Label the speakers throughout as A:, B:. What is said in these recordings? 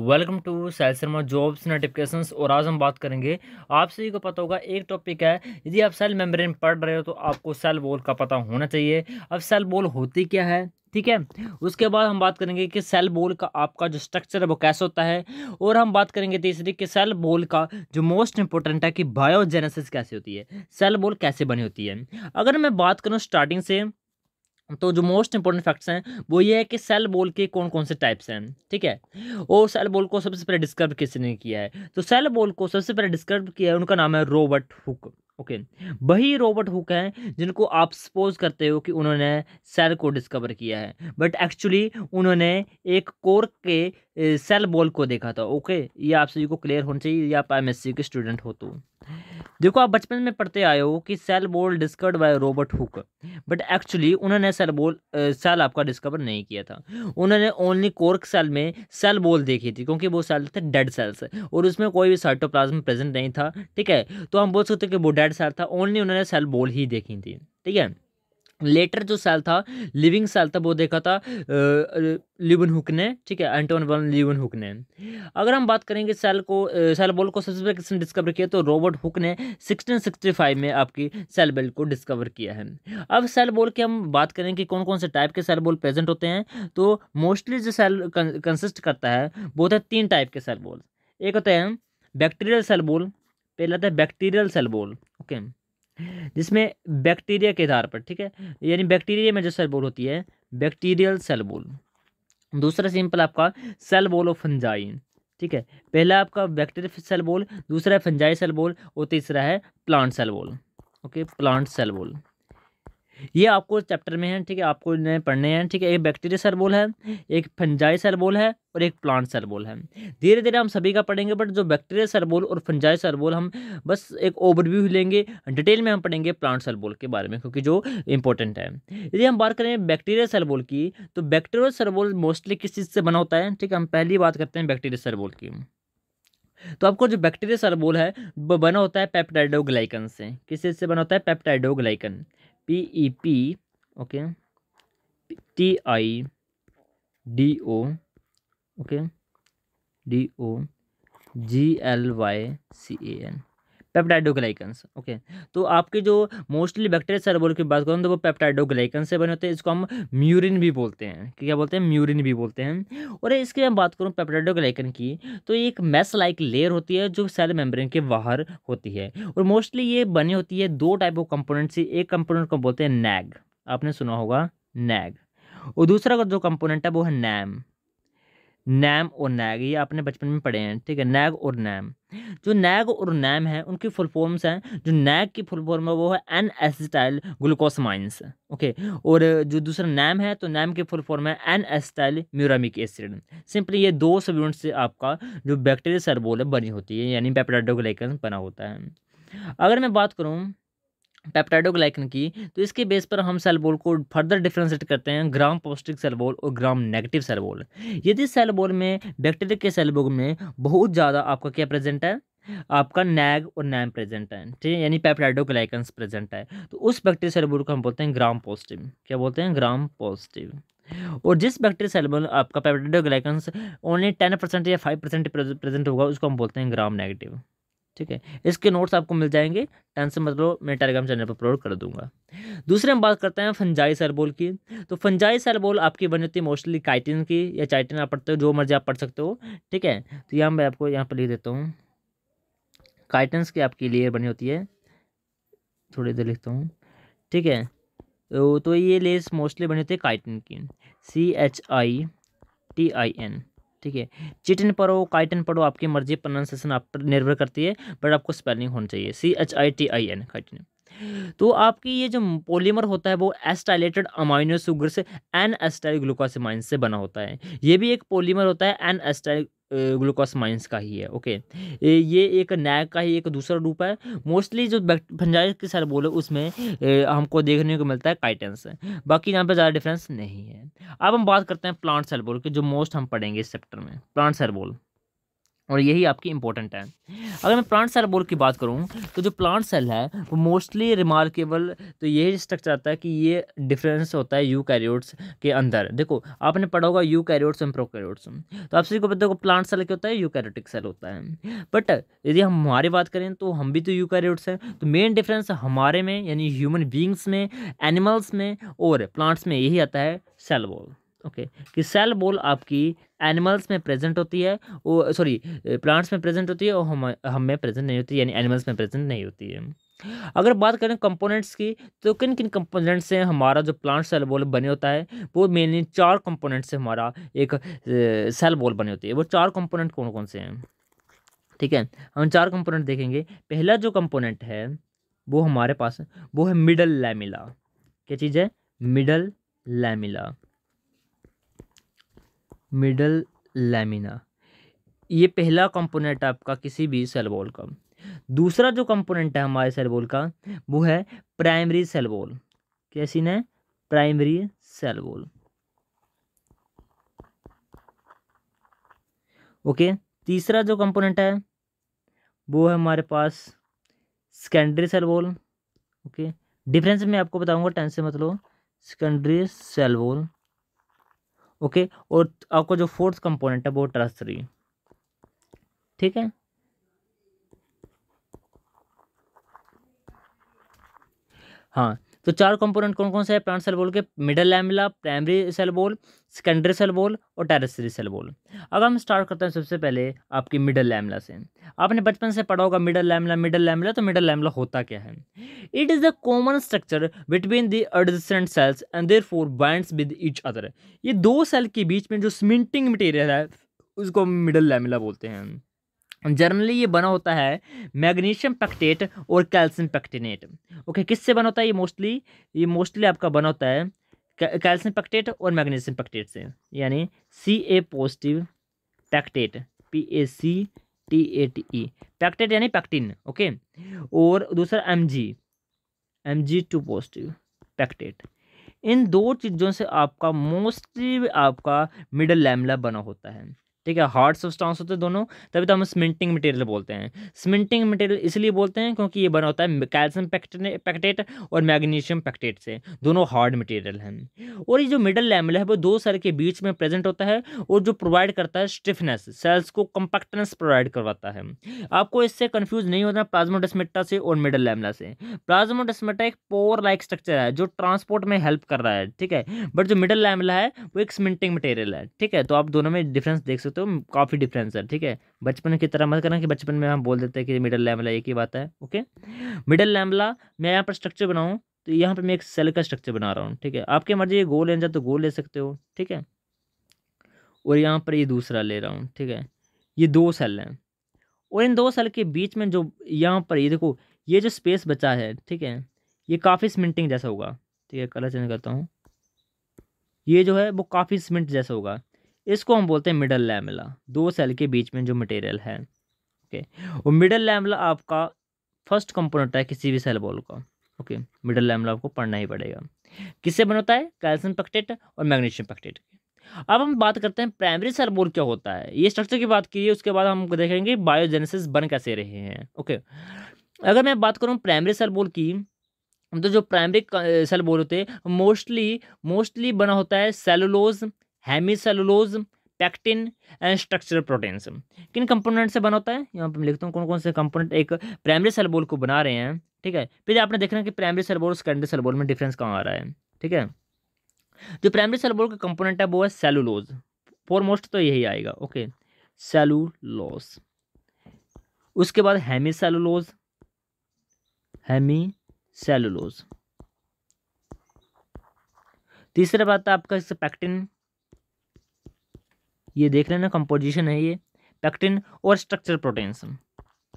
A: Welcome to सेल Sharma jobs notifications और आज हम बात करेंगे आप सभी को पता होगा एक टॉपिक है यदि आप सेल मेम्ब्रेन पढ़ रहे हो तो आपको सेल बोल का पता होना चाहिए अब सेल बोल होती क्या है ठीक है उसके बाद हम बात करेंगे कि सेल बोल का आपका जो स्ट्रक्चर है वो कैसा होता है और हम बात करेंगे तीसरी कि सेल बोल का जो मोस्ट इंपॉर्टेंट है कि बायोजेनेसिस कैसे होती है सेल बोल कैसे बनी होती है अगर मैं बात करूँ स्टार्टिंग से तो जो मोस्ट इंपॉर्टेंट फैक्ट्स हैं वो ये है कि सेल बॉल के कौन कौन से टाइप्स हैं ठीक है और सेल बॉल को सबसे पहले डिस्कर्व किसने किया है तो सेल बॉल को सबसे पहले डिस्कर्व किया है उनका नाम है रॉबर्ट हुक ओके वही रॉबर्ट हुक हैं जिनको आप सपोज करते हो कि उन्होंने सेल को डिस्कवर किया है बट एक्चुअली उन्होंने एक कोर्क के सेल बॉल को देखा था ओके ये आप सभी को क्लियर होना चाहिए या आप एम के स्टूडेंट हो तो देखो आप बचपन में पढ़ते आए हो कि cell wall discovered by Robert Hooke but actually उन्होंने सेल बोल सेल आपका डिस्कवर नहीं किया था उन्होंने ओनली कोर्क सेल में सेल बोल देखी थी क्योंकि वो सेल थे डेड सेल्स और उसमें कोई भी साइटोप्लाज्म प्रेजेंट नहीं था ठीक है तो हम बोल सकते कि वो डेड सेल था ओनली उन्होंने सेल बोल ही देखी थी ठीक है लेटर जो सेल था लिविंग सेल था वो देखा था लिवन हुक ने ठीक है एंटोन वन लिवन हुक ने अगर हम बात करेंगे सेल को सेल बॉल को सबसे पहले किसने डिस्कवर किया तो रॉबर्ट हुक ने 1665 में आपकी सेल बेल को डिस्कवर किया है अब सेल बॉल की हम बात करें कि कौन कौन से टाइप के सेल बॉल प्रेजेंट होते हैं तो मोस्टली जो सेल कंसिस्ट करता है वो होता है तीन टाइप के सेल बॉल एक होते हैं बैक्टीरियल सेल बॉल पहला होता है bacterial cell wall okay okay. जिसमें बैक्टीरिया के आधार पर ठीक है यानी बैक्टीरिया में जो सेल बोल होती है बैक्टीरियल सेल बोल दूसरा सिंपल आपका सेल बोल ऑफ फंजाइन ठीक है पहला आपका बैक्टीरिया सेल बोल दूसरा है फंजाई सेल बोल और तीसरा है प्लांट सेल बोल ओके प्लांट सेल बोल ये आपको चैप्टर में है ठीक है आपको इन्हें पढ़ने हैं ठीक है एक बैक्टीरिया सरबोल है एक फंजाई सरबोल है और एक प्लांट सरबोल है धीरे धीरे हम सभी का पढ़ेंगे बट जो बैक्टीरिया सरबोल और फंजाई सरबोल हम बस एक ओवरव्यू लेंगे डिटेल में हम पढ़ेंगे प्लांट सरबोल के बारे में क्योंकि जो इंपॉर्टेंट है यदि हम बात करें बैक्टीरिया सरबोल की तो बैक्टीरिया सरबोल मोस्टली किस चीज़ से बना होता है ठीक है हम पहली बात करते हैं बैक्टीरिया सरबोल की तो आपको जो बैक्टीरिया सरबोल है वो बना होता है पेप्टाइडोग्लाइकन से किस चीज़ से बना होता है peptidoglycan P E P okay T I D O okay D O G L Y C A N peptidoglycans okay तो आपके जो मोस्टली बैक्टीरिया सरबोल की बात करूँ तो वो पेप्टाइडोग्लाइकन से बने होते हैं इसको हम म्यूरिन भी बोलते हैं क्या बोलते हैं म्यूरिन भी बोलते हैं और इसकी मैं बात करूँ पेप्टाइडोग्लाइकन की तो एक मैस लाइक लेयर होती है जो सेल मेम्ब्रेन के बाहर होती है और मोस्टली ये बनी होती है दो टाइप ऑफ कंपोनेंट से एक कंपोनेंट को बोलते हैं नैग आपने सुना होगा नैग और दूसरा जो कंपोनेंट है वो है नैम नैम और नैग ये आपने बचपन में पढ़े हैं ठीक है नैग और नैम जो नैग और नैम है उनकी फुल फॉर्म्स हैं जो नैग की फुल फॉर्म है वो है एन एसिटाइल ग्लूकोसमाइंस ओके और जो दूसरा नैम है तो नैम की फुल फॉर्म है N acetyl muramic acid simply ये दो सब यूनिट से आपका जो बैक्टीरिया है बनी होती है यानी पेपराडोग्लाइकन बना होता है अगर मैं बात करूँ पेप्टाइडोग्लाइकन की तो इसके बेस पर हम सेल बोल को फर्दर डिफ्रेंशिएट करते हैं ग्राम पॉजिटिव सेल बोल और ग्राम नेगेटिव सेल बोल यदि सेल बोल में बैक्टीरिया के सेल बोल में बहुत ज़्यादा आपका क्या प्रेजेंट है आपका नैग और नैम प्रेजेंट है ठीक है यानी पेप्टाइडोग्लाइकन प्रेजेंट है तो उस बैक्टीरिया सेल बोल को हम बोलते हैं ग्राम पॉजिटिव क्या बोलते हैं ग्राम पॉजिटिव और जिस बैक्टीरिया सेल में आपका पेप्टाइडोग्लाइकन ओनली टेन परसेंट या फाइव परसेंट प्रेजेंट होगा उसको हम बोलते हैं ग्राम नेगेटिव ठीक है इसके नोट्स आपको मिल जाएंगे टेन से मतलब मैं टेलीग्राम चैनल पर अपलोड कर दूंगा दूसरे हम बात करते हैं फंजाई सरबोल की तो फंजाई सरबोल आपकी बनी होती है मोस्टली काइटिन की या चाइटिन आप पढ़ते हो जो मर्जी आप पढ़ सकते हो ठीक है तो यहाँ मैं आपको यहाँ पर लिख देता हूँ काइटन्स की आपकी लेयर बनी होती है थोड़ी देर लिखता हूँ ठीक है तो, तो ये लेस मोस्टली बनी होती है काइटिन की C H I T I N ठीक है चिटिन पढ़ो काइटन पढ़ो आपकी मर्जी प्रोनाउंसिएशन आप पर निर्भर करती है बट आपको स्पेलिंग होनी चाहिए C H I T I N chitin तो आपकी ये जो पॉलीमर होता है वो एस्टाइलेटेड अमाइनो शुगर से एन एस्टाइल ग्लूकोसमाइन से बना होता है ये भी एक पॉलीमर होता है एन एस्टाइल ग्लूकोस माइंस का ही है ओके ये एक नैक का ही एक दूसरा रूप है मोस्टली जो फंजाइस के सर बोले उसमें हमको देखने को मिलता है काइटेंस बाकी यहाँ पर ज़्यादा डिफरेंस नहीं है अब हम बात करते हैं प्लांट बोल की जो मोस्ट हम पढ़ेंगे इस चैप्टर में प्लांट बोल और यही आपकी इंपॉर्टेंट है अगर मैं प्लांट सेल बोल की बात करूँ तो जो प्लांट सेल है वो मोस्टली रिमार्केबल तो यही स्ट्रक्चर आता है कि ये डिफरेंस होता है यू कैरियोट्स के अंदर देखो आपने पढ़ा होगा eukaryotes and prokaryotes तो आप सभी को पता होगा प्लांट सेल क्या होता है यू कैरियोटिक सेल होता है बट यदि हम हमारी बात करें तो हम भी तो यू कैरियोट्स हैं तो मेन डिफरेंस हमारे में यानी ह्यूमन बींग्स में एनिमल्स में और प्लांट्स में यही आता है सेल वॉल ओके कि सेल बोल आपकी एनिमल्स में प्रेजेंट होती है वो सॉरी प्लांट्स में प्रेजेंट होती है और हम हम में प्रेजेंट नहीं होती यानी एनिमल्स में प्रेजेंट नहीं होती है अगर बात करें कंपोनेंट्स की तो किन किन कंपोनेंट्स से हमारा जो प्लांट सेल बॉल बने होता है वो मेनली चार कंपोनेंट से हमारा एक सेल बॉल बनी होती है वो चार कंपोनेंट कौन कौन से हैं ठीक है हम चार कंपोनेंट देखेंगे पहला जो कंपोनेंट है वो हमारे पास वो है मिडल लैमिला क्या चीज़ है मिडल लैमिला मिडल लेमिना ये पहला कंपोनेंट आपका किसी भी सेल वॉल का दूसरा जो कंपोनेंट है हमारे सेल वॉल का वो है प्राइमरी सेल वॉल कैसी ने प्राइमरी सेल वॉल ओके तीसरा जो कंपोनेंट है वो है हमारे पास secondary cell wall okay difference मैं आपको बताऊंगा टेंस से मतलब सेकेंडरी सेल वॉल ओके और आपका जो फोर्थ कंपोनेंट है वो टर्सरी ठीक है हाँ तो चार कंपोनेंट कौन कौन से है प्लांट सेल बोल के middle lamella primary cell wall secondary cell wall और टेरेसरी सेल बोल अगर हम स्टार्ट करते हैं सबसे पहले आपकी मिडल लैमिला से आपने बचपन से पढ़ा होगा मिडल लैमिला मिडल लैमिला तो मिडल लैमिला होता क्या है it is the common structure between the adjacent cells and therefore binds with each other ये दो सेल के बीच में जो स्मिंटिंग मटेरियल है उसको मिडल लैमिला बोलते हैं जनरली ये बना होता है मैग्नीशियम पैक्टेट और कैल्शियम पैक्टिनेट ओके किससे बना होता है ये मोस्टली ये मोस्टली आपका बना होता है कैल्शियम पैक्टेट और मैग्नीशियम पैक्टेट से यानी C A positive pectate P A C T A T E pectate यानी पैक्टिन ओके और दूसरा M G M G two positive pectate इन दो चीज़ों से आपका मोस्टली आपका मिडल लैमला बना होता है ठीक है हार्ड सब्सटेंस होते हैं दोनों तभी तो हम स्मिंटिंग मटेरियल बोलते हैं स्मिंटिंग मटेरियल इसलिए बोलते हैं क्योंकि ये बना होता है कैल्शियम पैक्टेट और मैग्नीशियम पैक्टेट से दोनों हार्ड मटेरियल हैं और ये जो मिडल लैमिल है वो दो सेल के बीच में प्रेजेंट होता है और जो प्रोवाइड करता है स्टिफनेस सेल्स को कम्पैक्टनेस प्रोवाइड करवाता है आपको इससे कन्फ्यूज नहीं होता प्लाज्मोडस्मेटा से और मिडल लैमला से प्लाज्मोडस्मेटा एक पोर लाइक स्ट्रक्चर है जो ट्रांसपोर्ट में हेल्प कर रहा है ठीक है बट जो मिडल लैमला है वो एक स्मिंटिंग मटेरियल है ठीक है तो आप दोनों में डिफरेंस देख सकते सकते हो काफ़ी डिफरेंस है ठीक है बचपन की तरह मत करना कि बचपन में हम बोल देते हैं कि मिडल लैमला एक ही बात है ओके मिडल लैमला मैं यहाँ पर स्ट्रक्चर बनाऊँ तो यहाँ पर मैं एक सेल का स्ट्रक्चर बना रहा हूँ ठीक है आपके मर्जी ये गोल लेना चाहते तो गोल ले सकते हो ठीक है और यहाँ पर ये दूसरा ले रहा हूँ ठीक है ये दो सेल हैं और इन दो सेल के बीच में जो यहाँ पर ये देखो ये जो स्पेस बचा है ठीक है ये काफ़ी स्मिंटिंग जैसा होगा ठीक है कलर चेंज करता हूँ ये जो है वो काफ़ी स्मिंट जैसा होगा इसको हम बोलते हैं मिडल लैमला दो सेल के बीच में जो मटेरियल है ओके वो मिडल लैमला आपका फर्स्ट कंपोनेंट है किसी भी सेल बॉल का ओके मिडल लैमला आपको पढ़ना ही पड़ेगा किससे होता है कैल्शियम पैक्टेट और मैग्नीशियम पैक्टेट अब हम बात करते हैं प्राइमरी सेल बोल क्या होता है ये स्ट्रक्चर की बात की है उसके बाद हम देखेंगे बायोजेनेसिस बन कैसे रहे हैं ओके अगर मैं बात करूँ प्राइमरी सेल बोल की तो जो प्राइमरी सेल बोल होते हैं मोस्टली मोस्टली बना होता है cellulose hemicellulose pectin and structural proteins किन कंपोनेंट से बना होता है यहाँ पर मैं लिखता हूँ कौन कौन से कंपोनेंट एक प्राइमरी सेलबोल को बना रहे हैं ठीक है फिर आपने देखना कि प्राइमरी सेलबोल सेकेंडरी सेलबोल में डिफरेंस कहाँ आ रहा है ठीक है जो प्राइमरी सेलबोल का कंपोनेंट है वो है सेलुलोज फॉरमोस्ट तो यही आएगा ओके सेलुलोज उसके बाद हैमी सेलुलोज हैमी सेलुलोज तीसरा बात है आपका इससे पैक्टिन ये देख लेना कंपोजिशन है ये पैक्टिन और स्ट्रक्चर प्रोटीन्स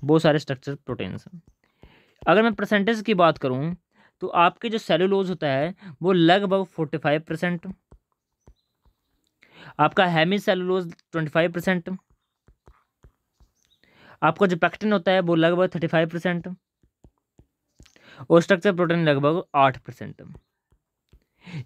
A: बहुत सारे स्ट्रक्चर प्रोटीन्स अगर मैं परसेंटेज की बात करूँ तो आपके जो सेलुलोज होता है वो लगभग फोर्टी फाइव परसेंट आपका hemicellulose twenty five percent आपका जो पैक्टिन होता है वो लगभग थर्टी फाइव परसेंट और स्ट्रक्चर प्रोटीन लगभग आठ परसेंट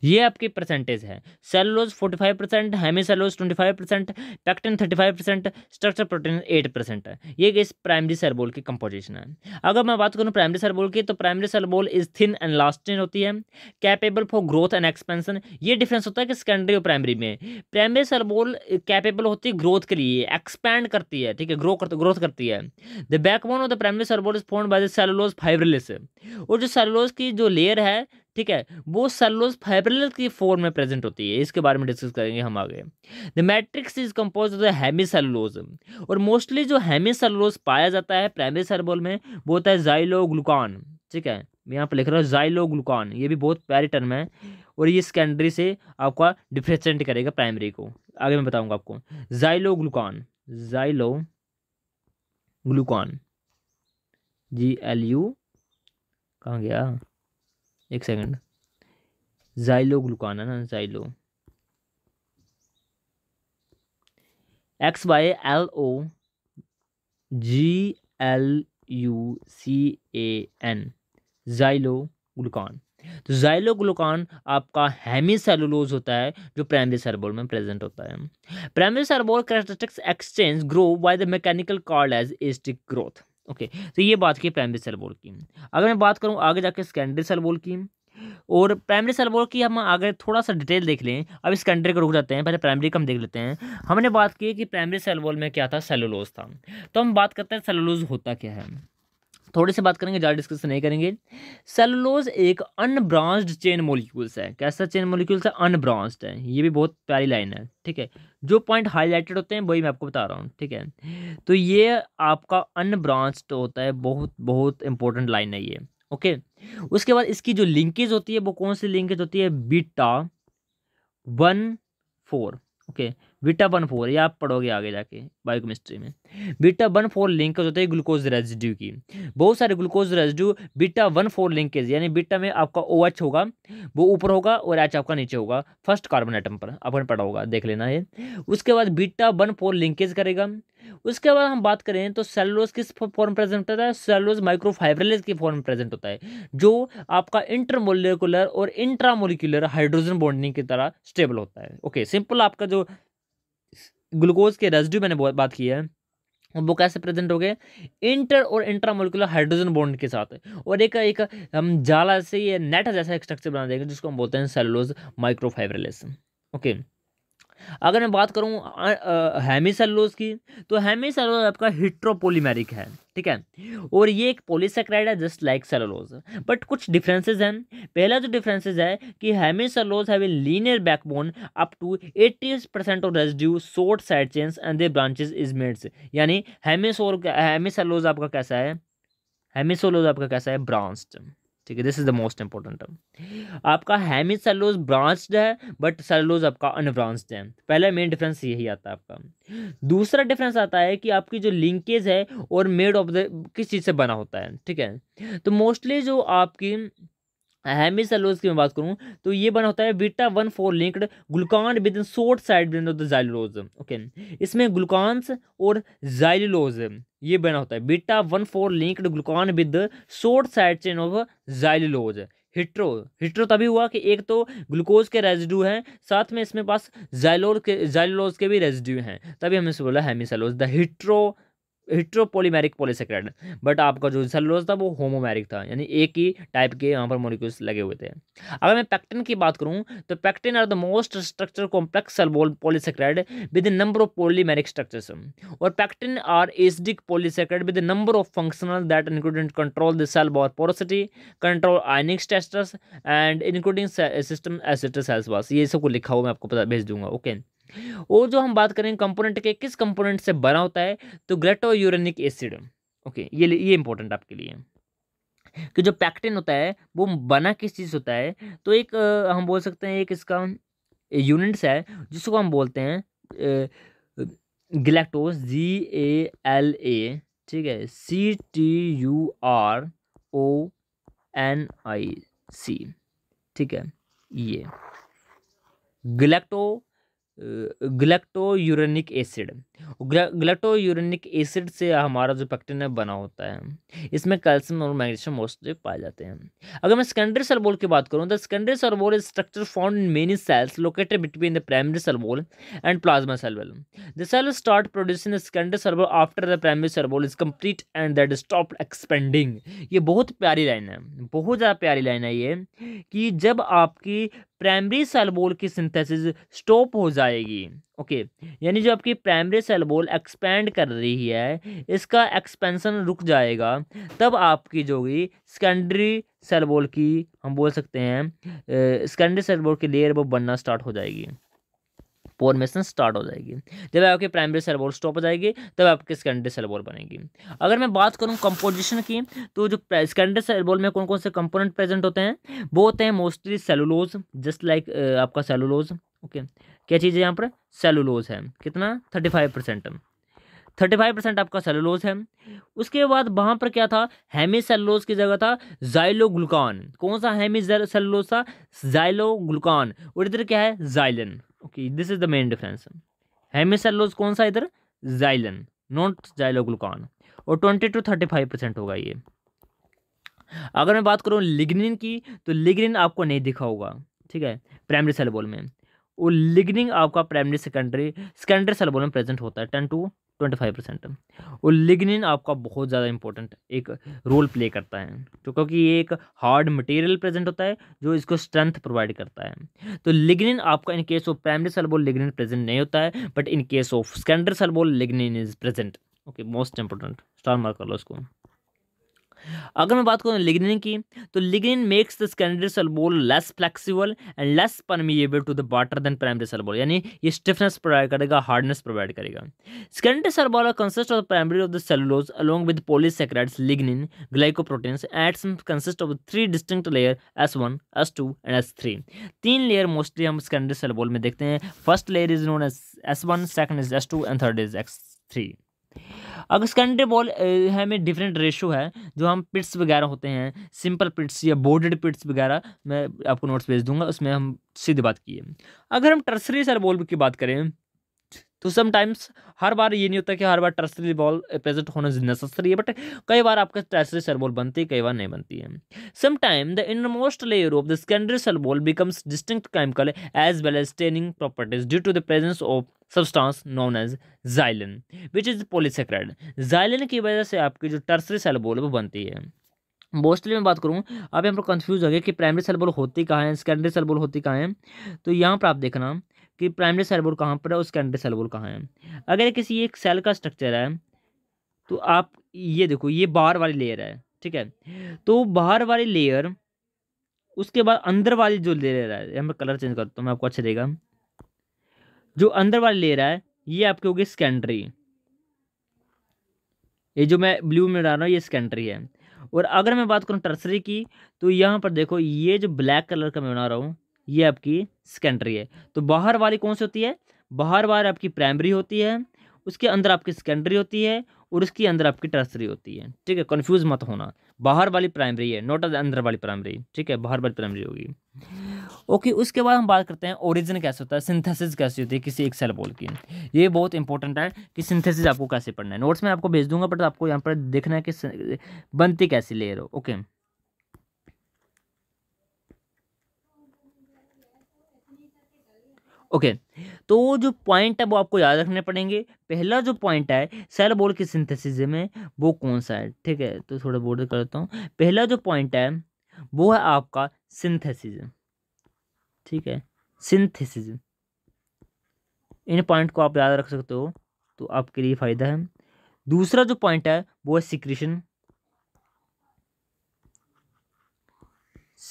A: ये आपकी परसेंटेज है cellulose forty five percent hemicellulose twenty five percent pectin thirty five percent structure protein eight percent ये इस प्राइमरी सेलबोल की कंपोजिशन है अगर मैं बात करूँ प्राइमरी सेलबोल की तो primary cell wall is thin and elastic होती है capable for growth and expansion ये डिफरेंस होता है कि सेकेंडरी और प्राइमरी में प्राइमरी सेलबोल कैपेबल होती है ग्रोथ के लिए एक्सपैंड करती है ठीक है ग्रो करती ग्रोथ करती है the backbone of the primary cell wall is formed by the cellulose fibrils और जो सेलोलोज की जो लेयर है ठीक है वो सेलुलोज फाइब्रिल की फॉर्म में प्रेजेंट होती है इसके बारे में डिस्कस करेंगे हम आगे the matrix is compose of the cellulose और मोस्टली जो हैमी सेलुलोज पाया जाता है प्राइमरी सेलबोल में वो होता है जाइलो ग्लूकॉन ठीक है मैं यहाँ पर लिख रहा हूँ जाइलो ग्लूकॉन ये भी बहुत प्यारी टर्म है और ये सेकेंडरी से आपका डिफ्रेंसेंट करेगा प्राइमरी को आगे मैं बताऊँगा आपको xyloglucan xyloglucan G L U कहाँ गया एक सेकंड जाइलो ग्लुकान है ना xylo X Y L O G L U C A N xyloglucan तो जाइलो ग्लूकान आपका हैमी सेलुलोज होता है जो प्राइमरी सर्बोल में प्रेजेंट होता है primary cell wall characteristics exchange grow by the mechanical card as elastic growth okay तो ये बात की प्राइमरी सेल वॉल की अगर मैं बात करूँ आगे जाके सेकेंडरी सेल वॉल की और प्राइमरी सेल वॉल की हम आगे थोड़ा सा डिटेल देख लें अब इस कंट्री को रुक जाते हैं पहले प्राइमरी का हम देख लेते हैं हमने बात की कि प्राइमरी सेल वॉल में क्या था सेलुलोज था तो हम बात करते हैं सेलुलोज होता क्या है थोड़ी सी बात करेंगे ज़्यादा डिस्कस नहीं करेंगे सेलुलोज एक अनब्रांच्ड चेन मोलिक्यूल्स है कैसा चेन मोलिक्यूल्स है अनब्रांच्ड है ये भी बहुत प्यारी लाइन है ठीक है जो पॉइंट हाईलाइटेड होते हैं वही मैं आपको बता रहा हूँ ठीक है तो ये आपका अनब्रांच्ड होता है बहुत बहुत इंपॉर्टेंट लाइन है ये ओके उसके बाद इसकी जो लिंकेज होती है वो कौन सी लिंकेज होती है beta one four okay okay. Beta one four ये आप पढ़ोगे आगे जाके बायोकेमिस्ट्री में बीटा वन फोर लिंकेज होता है ग्लूकोज रेजिड्यू की बहुत सारे glucose residue beta one four linkage यानी बीटा में आपका ओ OH होगा वो ऊपर होगा और एच आपका नीचे होगा फर्स्ट कार्बन आइटम पर अपन पढ़ा होगा देख लेना है उसके बाद बीटा वन फोर लिंकेज करेगा उसके बाद हम बात करें तो सेलुलोज किस फॉर्म प्रेजेंट होता है सेलुलोज माइक्रोफाइब्रिलेज की फॉर्म प्रेजेंट होता है जो आपका इंटरमोलिकुलर और इंट्रामोलिकुलर हाइड्रोजन बॉन्डिंग की तरह स्टेबल होता है ओके सिंपल आपका जो ग्लूकोज के रेजिड्यू मैंने बात की है वो कैसे प्रेजेंट हो गए इंटर और इंट्रामोलिकुलर हाइड्रोजन बॉन्ड के साथ और एक एक हम जाला से ये नेट जैसा स्ट्रक्चर बना देंगे जिसको हम बोलते हैं सेलुलोज माइक्रोफाइब्रिलेस ओके okay. अगर मैं बात करूँ सेलोज की तो सेलोज आपका हिट्रोपोलीमेरिक है ठीक है और ये एक पोलिसक्राइड है जस्ट लाइक सेलोलोज बट कुछ डिफरेंसेस हैं पहला जो डिफरेंसेस है कि hemicellulose have a linear backbone up to eighty percent of residue short side chains and they branches is made यानी हैमी हेमीसेलोज आपका कैसा है हेमीसोलोज आपका कैसा है ब्रांच्ड ठीक है this is the most important term आपका हैमिज सेलोज ब्रांच्ड है बट सेलोज आपका अनब्रांचड है पहला मेन डिफरेंस यही आता है आपका दूसरा डिफरेंस आता है कि आपकी जो लिंकेज है और मेड ऑफ द किस चीज़ से बना होता है ठीक है तो मोस्टली जो आपकी हैमी सेलोज की मैं बात करूँ तो ये बना होता है beta one four linked glucan with in short side been the xylose okay इसमें ग्लूकान्स और जाइलोज ये बना होता है beta one four linked glucan with short side chain of xylose hetero hetero तभी हुआ कि एक तो ग्लूकोज के रेजिड्यू हैं साथ में इसमें पास जाइलोज के जाइलोज के भी रेजिड्यू हैं तभी हमने बोला बोला cellulose the hetero heteropolymeric polysaccharide but आपका जो सेलुलोज था वो होमोमेरिक था यानी एक ही टाइप के यहाँ पर मोलिक्यूल्स लगे हुए थे अगर मैं पैक्टिन की बात करूँ तो pectin are the most structure complex cell wall polysaccharide with number of polymeric structure और pectin are acidic polysaccharide with number of functional that including control the cell wall porosity control ionic status and including system एसिटस health बस ये को लिखा हुआ मैं आपको भेज दूंगा ओके okay. और जो हम बात करें कंपोनेंट के किस कंपोनेंट से बना होता है तो ग्रेटो यूरेनिक एसिड ओके ये ये इंपॉर्टेंट आपके लिए कि जो पैक्टिन होता है वो बना किस चीज़ होता है तो एक हम बोल सकते हैं एक इसका यूनिट्स है जिसको हम बोलते हैं galactose ji A L A ठीक है C T U R O N I C ठीक है ये galacto galacturonic acid uronic acid से हमारा जो पेक्टिन है बना होता है इसमें कैल्शियम और मैग्नीशियम मोस्टली पाए जाते हैं अगर मैं सेकेंडरी सलबोल की बात करूँ तो secondary cell wall is structure found in many cells located between the primary cell wall and plasma cell wall the cell start producing secondary cell wall after the primary cell wall is complete and that stop expanding ये बहुत प्यारी line है बहुत ज़्यादा प्यारी line है ये कि जब आपकी प्राइमरी सेलबोल की सिंथेसिस स्टॉप हो जाएगी ओके यानी जो आपकी प्राइमरी सेल वॉल एक्सपेंड कर रही है इसका एक्सपेंशन रुक जाएगा तब आपकी जो होगी सेकेंडरी सेल वॉल की हम बोल सकते हैं सेकेंडरी सेल वॉल की लेयर वो बनना स्टार्ट हो जाएगी फॉर्मेशन स्टार्ट हो जाएगी जब आपके प्राइमरी सेल वॉल स्टॉप हो जाएगी तब आपके सेकेंडरी सेल वॉल बनेगी अगर मैं बात करूँ कंपोजिशन की तो जो सेकेंडरी सेल वॉल में कौन कौन से कंपोनेंट प्रेजेंट होते हैं वो होते हैं मोस्टली सेलुलोज जस्ट लाइक आपका सेलुलोज ओके क्या चीज़ है यहाँ पर सेलुलोज है कितना thirty five percent thirty five percent आपका सेलुलोज है उसके बाद वहाँ पर क्या था हेमी सेलुलोज की जगह था जाइलोग्लुकान कौन सा हेमी सेलुलोज था जाइलोग्लुकान और इधर क्या है xylan okay this is the main difference hemicellulose कौन सा इधर जाइलन नॉट जाइलोग्लुकान और twenty to thirty five percent होगा ये अगर मैं बात करूँ लिग्निन की तो लिग्निन आपको नहीं दिखा होगा ठीक है प्राइमरी सेल में वो लिगनिंग आपका प्राइमरी सेकेंडरी सेकेंडरी सेलबोल में प्रेजेंट होता है ten to twenty five percent और लिग्निन आपका बहुत ज़्यादा इंपॉर्टेंट एक रोल प्ले करता है तो क्योंकि ये एक हार्ड मटेरियल प्रेजेंट होता है जो इसको स्ट्रेंथ प्रोवाइड करता है तो लिगनिन आपका in case of primary cell wall lignin present नहीं होता है but in case of secondary cell wall lignin is present okay most important star mark कर लो इसको अगर मैं बात करूँ लिग्निन की तो lignin makes the secondary cell less flexible and less permeable to the water then primary cell यानी ये स्टिफनेस प्रोवाइड करेगा हार्डनेस प्रोवाइड करेगा secondary cell wall consist of primary of the cellulose along with polysaccharides lignin glycoproteins it's consist of three distinct layer S one S two and S three तीन layer mostly हम secondary cell में देखते हैं first layer is known as S one second is S two and third is S three अगर secondary wall है में different ratio है जो हम पिट्स वगैरह होते हैं सिंपल पिट्स या बोर्डेड पिट्स वगैरह मैं आपको नोट्स भेज दूंगा उसमें हम सीधी बात की है अगर हम टर्सरी सर बॉल की बात करें तो समटाइम्स हर बार ये नहीं होता कि हर बार टर्सरी बॉल प्रेजेंट होना नेसेसरी है बट कई बार आपका टर्सरी सेल बॉल बनती है कई बार नहीं बनती है sometime the innermost layer of the secondary cell wall becomes distinct chemical as well as staining properties due to the presence of substance known as xylan which is polysaccharide xylan की वजह से आपकी जो टर्सरी सेल बॉल वो बनती है mostly मैं बात करूँ अभी हम लोग कन्फ्यूज हो गया कि प्राइमरी सेल बॉल होती कहाँ है सेकेंडरी सेल बॉल होती कहाँ है तो यहाँ पर आप देखना कि प्राइमरी सेल वॉल कहाँ पर है और सेकेंडरी सेल वॉल कहाँ है अगर किसी एक सेल का स्ट्रक्चर है तो आप ये देखो ये बाहर वाली लेयर है ठीक है तो बाहर वाली लेयर उसके बाद अंदर वाली जो लेयर है यहाँ मैं कलर चेंज करता हूँ मैं आपको अच्छा देगा जो अंदर वाली लेयर है ये आपकी होगी सेकेंडरी ये जो मैं ब्लू में डाल रहा हूँ ये सेकेंडरी है और अगर मैं बात करूँ टर्सरी की तो यहाँ पर देखो ये जो ब्लैक कलर का मैं बना रहा हूँ ये आपकी सेकेंडरी है तो बाहर वाली कौन सी होती है बाहर वाली आपकी प्राइमरी होती है उसके अंदर आपकी सेकेंडरी होती है और उसके अंदर आपकी टर्सरी होती है ठीक है कन्फ्यूज मत होना बाहर वाली प्राइमरी है नोट अंदर वाली प्राइमरी ठीक है बाहर वाली प्राइमरी होगी ओके उसके बाद हम बात करते हैं ओरिजिन कैसे होता है सिंथेसिस कैसी होती है किसी एक सेल बोल की ये बहुत इंपॉर्टेंट है कि सिंथेसिस आपको कैसे पढ़ना है नोट्स में आपको भेज दूंगा बट आपको यहाँ पर देखना है कि बनती कैसी लेयर हो ओके ओके तो वो जो पॉइंट है वो आपको याद रखने पड़ेंगे पहला जो पॉइंट है सेल बोर्ड की सिंथेसिस में वो कौन सा है ठीक है तो थोड़ा बोर्ड कर देता हूँ पहला जो पॉइंट है वो है आपका सिंथेसिस ठीक है सिंथेसिस इन पॉइंट को आप याद रख सकते हो तो आपके लिए फ़ायदा है दूसरा जो पॉइंट है वो है सिक्रीशन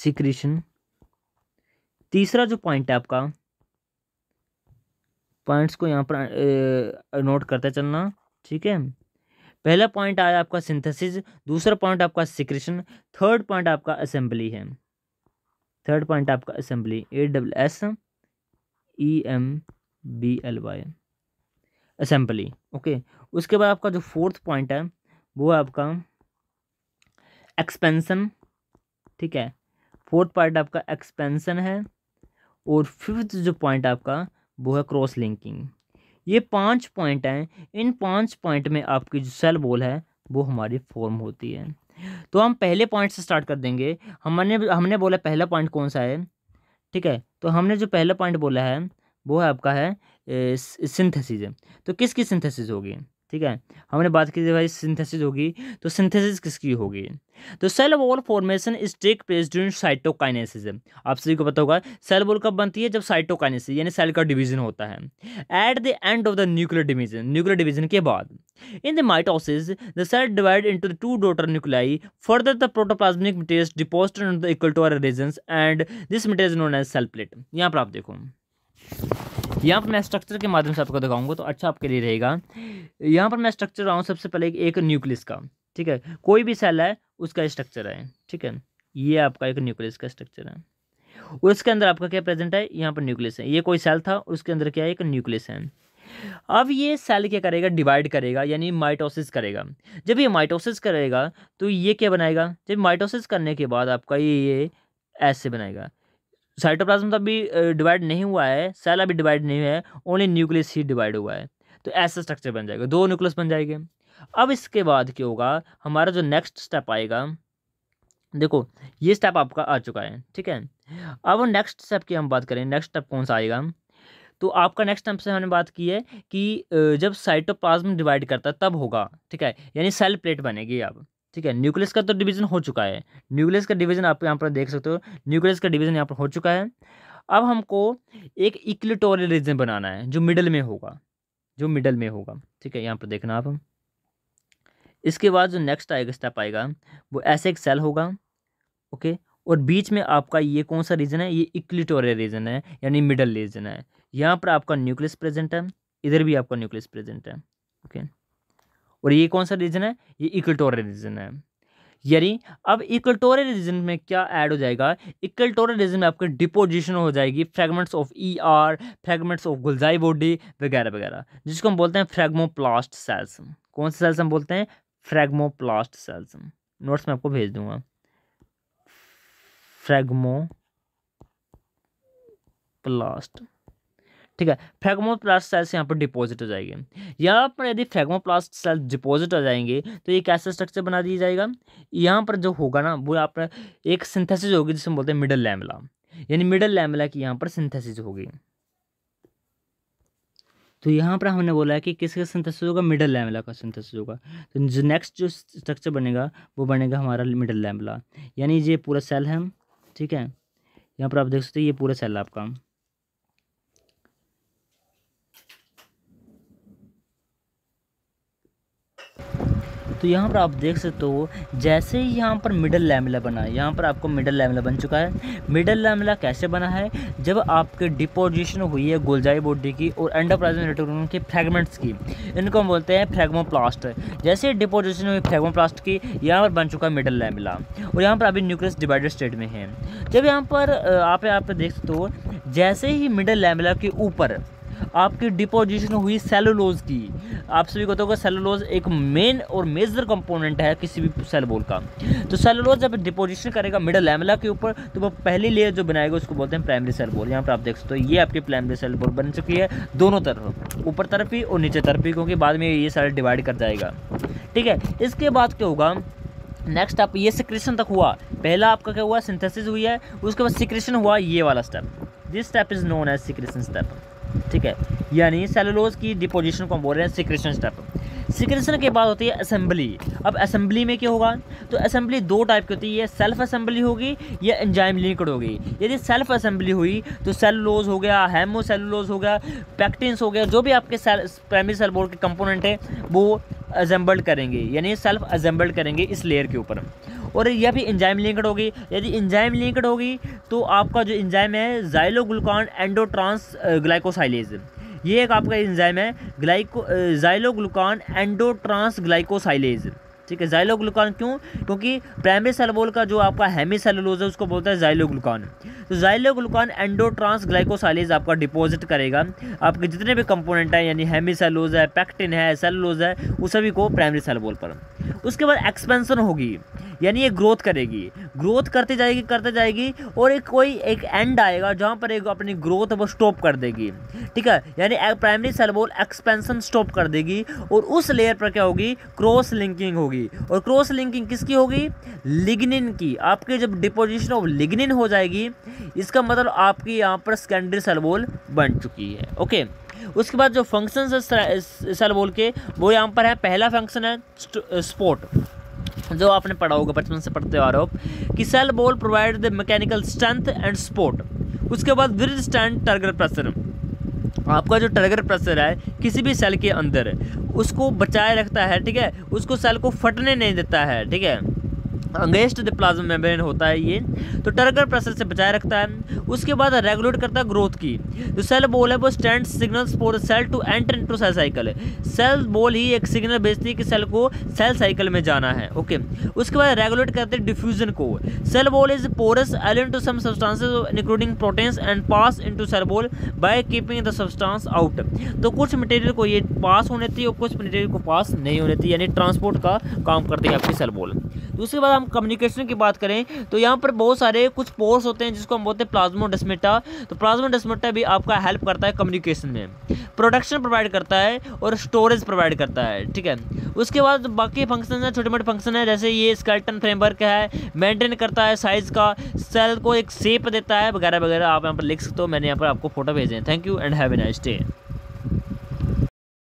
A: सिक्रीशन तीसरा जो पॉइंट है आपका पॉइंट्स को यहाँ पर नोट करते चलना ठीक है पहला पॉइंट आया आपका सिंथेसिस दूसरा पॉइंट आपका सिक्रेशन थर्ड पॉइंट आपका असेंबली है थर्ड पॉइंट आपका assembly A double S E M B L Y assembly okay उसके बाद आपका जो फोर्थ पॉइंट है वो है आपका एक्सपेंसन ठीक है फोर्थ पॉइंट आपका एक्सपेंसन है और फिफ्थ जो पॉइंट आपका वो है क्रॉस लिंकिंग ये पांच पॉइंट हैं इन पांच पॉइंट में आपकी जो सेल बोल है वो हमारी फॉर्म होती है तो हम पहले पॉइंट से स्टार्ट कर देंगे हमने हमने बोला पहला पॉइंट कौन सा है ठीक है तो हमने जो पहला पॉइंट बोला है वो है आपका है सिंथेसिस तो किसकी सिंथेसिस होगी ठीक है हमने बात की थी भाई सिंथेसिस होगी तो सिंथेसिस किसकी होगी तो cell wall formation is take place during cytokinesis आप सभी को पता होगा सेल वॉल कब बनती है जब साइटोकाइनेसिस यानी सेल का डिवीजन होता है at the end of the nuclear division nuclear division के बाद in the mitosis the cell divide into two daughter nuclei further the protoplasmic material deposited in the equatorial region and this material known as cell plate यहाँ पर आप देखो यहाँ पर मैं structure के माध्यम से आपको दिखाऊंगा तो अच्छा आपके लिए रहेगा यहाँ पर मैं स्ट्रक्चर रहा हूँ सबसे पहले एक न्यूक्लियस का ठीक है कोई भी सेल है उसका स्ट्रक्चर है ठीक है ये आपका एक न्यूक्लियस का स्ट्रक्चर है और अंदर आपका क्या प्रेजेंट है यहाँ पर न्यूक्लियस है ये कोई सेल था उसके अंदर क्या है एक न्यूक्लियस है अब ये सेल क्या करेगा डिवाइड करेगा यानी माइटोसिस करेगा जब ये माइटोसिस करेगा तो ये क्या बनाएगा जब माइटोसिस करने के बाद आपका ये ये ऐसे बनाएगा साइटोप्लाज्म तो अभी डिवाइड नहीं हुआ है सेल अभी डिवाइड नहीं हुआ है ओनली न्यूक्लियस ही डिवाइड हुआ है तो ऐसा स्ट्रक्चर बन जाएगा दो न्यूक्लियस बन जाएंगे अब इसके बाद क्या होगा हमारा जो नेक्स्ट स्टेप आएगा देखो ये स्टेप आपका आ चुका है ठीक है अब नेक्स्ट स्टेप की हम बात करें नेक्स्ट स्टेप कौन सा आएगा तो आपका नेक्स्ट स्टेप से हमने बात की है कि जब साइटोप्लाज्म डिवाइड करता है तब होगा ठीक है यानी सेल प्लेट बनेगी अब ठीक है न्यूक्लियस का तो डिवीजन हो चुका है न्यूक्लियस का डिवीजन आप यहाँ पर देख सकते हो न्यूक्लियस का डिवीजन यहाँ पर हो चुका है अब हमको एक इक्लिटोरियल रीजन बनाना है जो मिडल में होगा जो मिडल में होगा ठीक है यहाँ पर देखना आप इसके बाद जो नेक्स्ट आएगा स्टेप आएगा वो ऐसे एक सेल होगा ओके और बीच में आपका ये कौन सा रीजन है ये इक्लिटोरियल रीजन है यानी मिडल रीजन है यहाँ पर आपका न्यूक्लियस प्रेजेंट है इधर भी आपका न्यूक्लियस प्रेजेंट है ओके okay. और ये कौन सा रीजन है ये इक्वटोरियल रीजन है यानी अब इक्वटोरियल रीजन में क्या ऐड हो जाएगा इक्वटोरियल रीजन में आपकी डिपोजिशन हो जाएगी fragments of E e R fragments of Golgi body वगैरह वगैरह जिसको हम बोलते हैं फ्रेगमोप्लास्ट सेल्स कौन से सेल्स हम बोलते हैं फ्रेगमोप्लास्ट सेल्स नोट्स में आपको भेज दूंगा फ्रेगमो प्लास्ट ठीक है फ्रेगमोप्लास्ट सेल्स यहाँ पर डिपॉजिट हो जाएंगे यहाँ पर यदि फ्रेगमोप्लास्ट सेल्स डिपॉजिट हो जाएंगे तो ये कैसा स्ट्रक्चर बना दिया जाएगा यहाँ पर जो होगा ना वो आप एक सिंथेसिस होगी जिसमें हम बोलते हैं मिडल लैमला यानी मिडल लैमला की यहाँ पर सिंथेसिस होगी तो यहाँ पर हमने बोला है कि किसका सिंथेसिस होगा मिडल लैमला का सिंथेसिस होगा तो जो नेक्स्ट जो स्ट्रक्चर बनेगा वो बनेगा हमारा मिडल लैमला यानी ये पूरा सेल है ठीक है यहाँ पर आप देख सकते हैं ये पूरा सेल है आपका तो यहाँ पर आप देख सकते हो जैसे ही यहाँ पर मिडल लैमिला बना है यहाँ पर आपको मिडल लैमिला बन चुका है मिडल लैमिला कैसे बना है जब आपके डिपोजिशन हुई है गोलजाई बॉडी की और एंडोप्लाज्मिक रेटिकुलम के फ्रेगमेंट्स की इनको हम बोलते हैं फ्रेगमोप्लास्ट जैसे ही डिपोजिशन हुई फ्रेगमोप्लास्ट की यहाँ पर बन चुका है मिडल लैमिला और यहाँ पर अभी न्यूक्लियस डिवाइडेड स्टेट में है जब यहाँ पर आप यहाँ पर देख सकते हो जैसे ही मिडल लैमिला के ऊपर आपकी डिपोजिशन हुई सेलुलोज की आप सभी को तो होगा सेलुलोज एक मेन और मेजर कंपोनेंट है किसी भी सेल बोल का तो सेलुलोज जब डिपोजिशन करेगा मिडल लैमला के ऊपर तो वो पहली लेयर जो बनाएगा उसको बोलते हैं प्राइमरी सेल बोल यहाँ पर आप देख सकते हो ये आपकी प्राइमरी सेल बोल बन चुकी है दोनों तरफ ऊपर तरफ ही और नीचे तरफ ही क्योंकि बाद में ये सारा डिवाइड कर जाएगा ठीक है इसके बाद क्या होगा नेक्स्ट आप ये सिक्रेशन तक हुआ पहला आपका क्या हुआ सिंथेसिस हुई है उसके बाद सिक्रेशन हुआ ये वाला step this step is known as secretion step ठीक है यानी सेलुलोज की डिपोजिशन को हम बोल रहे हैं सिक्रेशन स्टेप सिक्रेशन के बाद होती है असेंबली अब असेंबली में क्या होगा तो असेंबली दो टाइप की होती है सेल्फ असेंबली होगी या एंजाइम लिंकड होगी यदि सेल्फ असेंबली हुई तो सेलुलोज हो गया हेमोसेलुलोज हो गया पैक्टिनस हो गया जो भी आपके सेल प्राइमरी सेल बोर्ड के कंपोनेंट हैं वो असेंबल्ड करेंगे यानी सेल्फ अजेंबल्ड करेंगे इस लेयर के ऊपर और यह भी इंजाइम लिंकड होगी यदि इंजाइम लिंकड होगी तो आपका जो इंजाइम है ग्लूकान एंडोट्रांस ग्लाइकोसाइलेज ये एक आपका इंजाइम है ग्लाइको जाइलोग्लुकान एंडोट्रांस ग्लाइकोसाइलेज ठीक है जाइलो क्यों क्योंकि प्राइमरी सेलबोल का जो आपका हेमी सेलोलोज है उसको बोलता है जाइलो तो जाइलो ग्लूकॉन एंडोट्रांस ग्लाइकोसाइलेज आपका डिपॉजिट करेगा आपके जितने भी कंपोनेंट हैं यानी हेमी सेलोज है पैक्टिन है सेलोलोज है उस सभी को प्राइमरी सेलबोल पर उसके बाद एक्सपेंसन होगी यानी ये ग्रोथ करेगी ग्रोथ करती जाएगी करते जाएगी और एक कोई एक एंड आएगा जहाँ पर एक अपनी ग्रोथ वो स्टॉप कर देगी ठीक है यानी प्राइमरी सेलबोल एक्सपेंसन स्टॉप कर देगी और उस लेयर पर क्या होगी क्रॉस लिंकिंग होगी होगी और क्रॉस लिंकिंग किसकी होगी लिग्निन की आपके जब डिपोजिशन ऑफ लिग्निन हो जाएगी इसका मतलब आपकी यहाँ पर सेकेंडरी सेलबोल बन चुकी है ओके उसके बाद जो फंक्शन है सेलबोल के वो यहाँ पर है पहला फंक्शन है स्पोर्ट जो आपने पढ़ा होगा बचपन से पढ़ते आ रहे हो कि cell wall provide the mechanical strength and support उसके बाद विद स्टैंड टर्गर प्रेशर आपका जो ट्रगर प्रेशर है किसी भी सेल के अंदर उसको बचाए रखता है ठीक है उसको सेल को फटने नहीं देता है ठीक है अंगेस्ट द प्लाज्मा मेम्ब्रेन होता है ये तो टर्गर प्रेशर से बचाए रखता है उसके बाद रेगुलेट करता है ग्रोथ की जो तो सेल बोल है वो stand signals for cell to enter to cell cycle cell wall ही एक सिग्नल भेजती है कि सेल को सेल साइकिल में जाना है ओके उसके बाद रेगुलेट करते हैं डिफ्यूजन को cell wall is porous allowing to some including proteins and pass to cell wall by keeping the substance out तो कुछ मटेरियल को ये पास होने थी और कुछ मटेरियल को पास नहीं होने थी यानी ट्रांसपोर्ट का काम करती है आपकी सेल बोल तो उसके बाद हम कम्युनिकेशन की बात करें तो यहाँ पर बहुत सारे कुछ पोर्स होते हैं जिसको हम बोलते हैं प्लाज्मोडस्मेटा तो प्लाज्मोडस्मेटा भी आपका हेल्प करता है कम्युनिकेशन में प्रोडक्शन प्रोवाइड करता है और स्टोरेज प्रोवाइड करता है ठीक है उसके बाद बाकी फंक्शन है छोटे मोटे फंक्शन है जैसे ये स्कैल्टन फ्रेमवर्क है मेंटेन करता है साइज़ का सेल को एक सेप देता है वगैरह वगैरह आप यहाँ पर लिख सकते हो मैंने यहाँ पर आपको फोटो भेजे हैं thank you and have a nice day